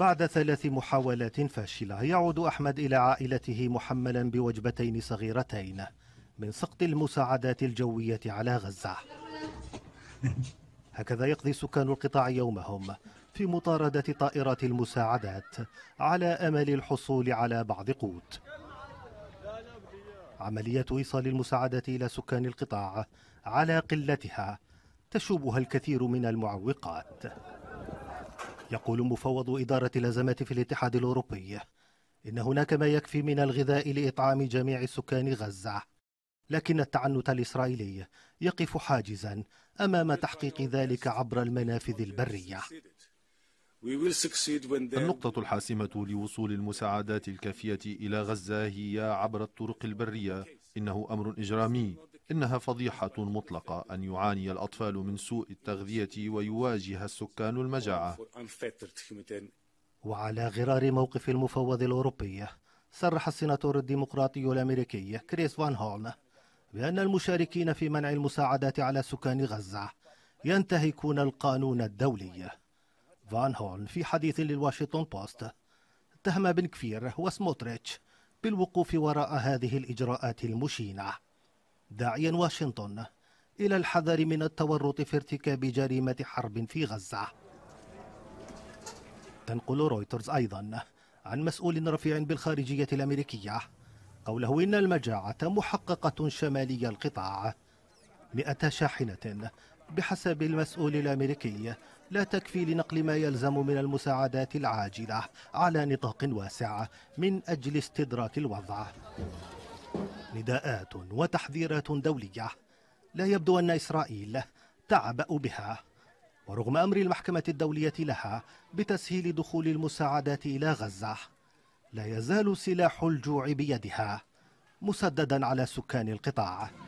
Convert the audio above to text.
بعد ثلاث محاولات فاشلة يعود أحمد إلى عائلته محملا بوجبتين صغيرتين من سقط المساعدات الجوية على غزة هكذا يقضي سكان القطاع يومهم في مطاردة طائرات المساعدات على أمل الحصول على بعض قوت عملية إيصال المساعدات إلى سكان القطاع على قلتها تشوبها الكثير من المعوقات يقول مفوض إدارة الأزمات في الاتحاد الأوروبي إن هناك ما يكفي من الغذاء لإطعام جميع سكان غزة لكن التعنت الإسرائيلي يقف حاجزا أمام تحقيق ذلك عبر المنافذ البرية النقطة الحاسمة لوصول المساعدات الكافية إلى غزة هي عبر الطرق البرية إنه أمر إجرامي إنها فضيحة مطلقة أن يعاني الأطفال من سوء التغذية ويواجه السكان المجاعة وعلى غرار موقف المفوض الأوروبي صرح السناتور الديمقراطي الأمريكي كريس فان هولم بأن المشاركين في منع المساعدات على سكان غزة ينتهكون القانون الدولي فان هولم في حديث للواشنطن بوست اتهم بن كفير وسموتريتش بالوقوف وراء هذه الإجراءات المشينة داعيا واشنطن إلى الحذر من التورط في ارتكاب جريمة حرب في غزة تنقل رويترز أيضا عن مسؤول رفيع بالخارجية الأمريكية قوله إن المجاعة محققة شمالي القطاع مئة شاحنة بحسب المسؤول الأمريكي لا تكفي لنقل ما يلزم من المساعدات العاجلة على نطاق واسع من أجل استدراك الوضع نداءات وتحذيرات دولية لا يبدو أن إسرائيل تعبأ بها ورغم أمر المحكمة الدولية لها بتسهيل دخول المساعدات إلى غزة لا يزال سلاح الجوع بيدها مسددا على سكان القطاع